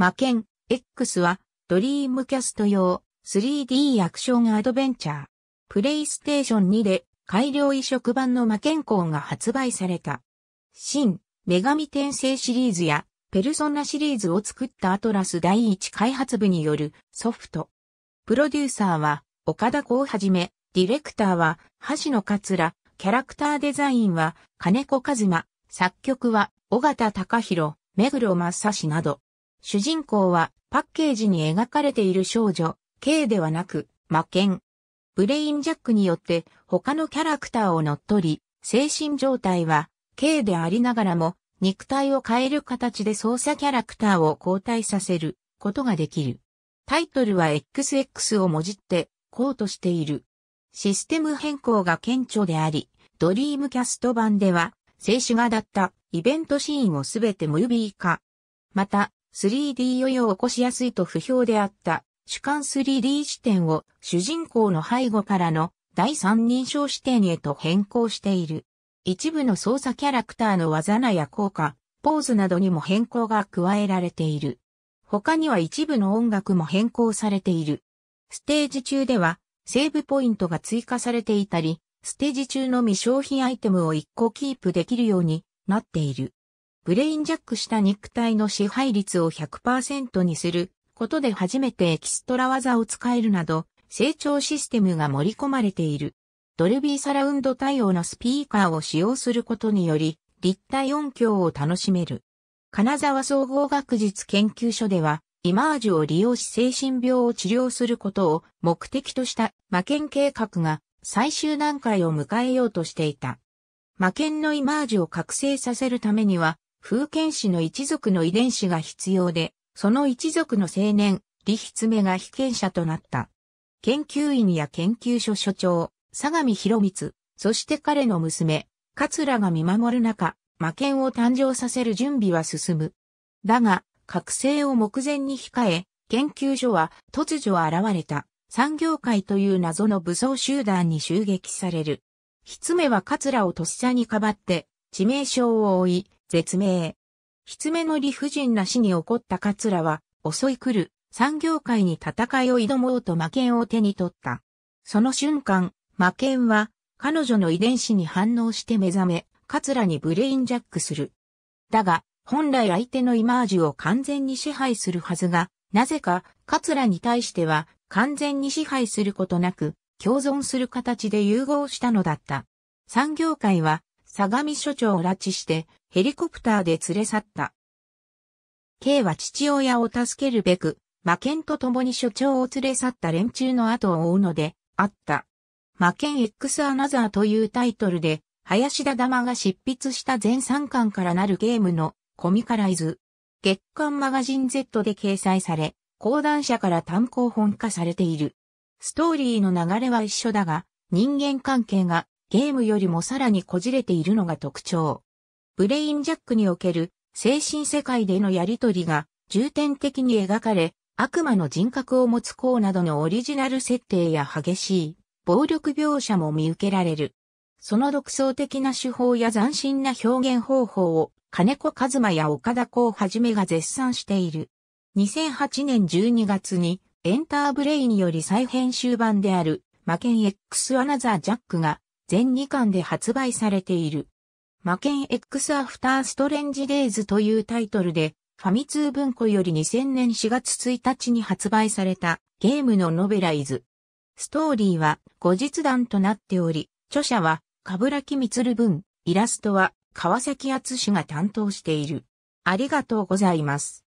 魔剣 X はドリームキャスト用 3D アクションアドベンチャー。プレイステーション2で改良移植版の魔剣校が発売された。新、女神転生シリーズやペルソナシリーズを作ったアトラス第一開発部によるソフト。プロデューサーは岡田子はじめ、ディレクターは橋野桂、キャラクターデザインは金子和馬、作曲は尾形隆弘、目黒正史など。主人公はパッケージに描かれている少女、K ではなく、魔剣。ブレインジャックによって他のキャラクターを乗っ取り、精神状態は K でありながらも肉体を変える形で操作キャラクターを交代させることができる。タイトルは XX をもじってこうとしている。システム変更が顕著であり、ドリームキャスト版では静止画だったイベントシーンをすべてムービー化。また、3D ヨヨを起こしやすいと不評であった主観 3D 視点を主人公の背後からの第三人称視点へと変更している。一部の操作キャラクターの技や効果、ポーズなどにも変更が加えられている。他には一部の音楽も変更されている。ステージ中では、セーブポイントが追加されていたり、ステージ中の未消費アイテムを一個キープできるようになっている。ブレインジャックした肉体の支配率を100%にすることで初めてエキストラ技を使えるなど、成長システムが盛り込まれている。ドルビーサラウンド対応のスピーカーを使用することにより、立体音響を楽しめる。金沢総合学術研究所では、イマージュを利用し精神病を治療することを目的とした魔剣計画が最終段階を迎えようとしていた。魔剣のイマージュを覚醒させるためには、風剣士の一族の遺伝子が必要で、その一族の青年、李筆目が被験者となった。研究員や研究所所長、相模博光、そして彼の娘、桂が見守る中、魔剣を誕生させる準備は進む。だが、覚醒を目前に控え、研究所は突如現れた産業界という謎の武装集団に襲撃される。ひつめは桂をとっさにかばって、致命傷を負い、絶命。失明の理不尽な死に起こった桂は、襲い来る産業界に戦いを挑もうと魔剣を手に取った。その瞬間、魔剣は彼女の遺伝子に反応して目覚め、桂にブレインジャックする。だが、本来相手のイマージュを完全に支配するはずが、なぜか、桂に対しては完全に支配することなく、共存する形で融合したのだった。産業界は相模所長を拉致して、ヘリコプターで連れ去った。K は父親を助けるべく、魔剣と共に所長を連れ去った連中の後を追うので、あった。魔剣 X アナザーというタイトルで、林田玉が執筆した全3巻からなるゲームのコミカライズ。月刊マガジン Z で掲載され、講談社から単行本化されている。ストーリーの流れは一緒だが、人間関係がゲームよりもさらにこじれているのが特徴。ブレインジャックにおける精神世界でのやりとりが重点的に描かれ、悪魔の人格を持つ項などのオリジナル設定や激しい暴力描写も見受けられる。その独創的な手法や斬新な表現方法を金子和馬や岡田子をはじめが絶賛している。2008年12月にエンターブレイにより再編集版である魔剣 X アナザージャックが全2巻で発売されている。魔剣 X アフターストレンジデイズというタイトルで、ファミ通文庫より2000年4月1日に発売されたゲームのノベライズ。ストーリーは後日談となっており、著者は、かぶらきみつる文、イラストは川崎厚氏が担当している。ありがとうございます。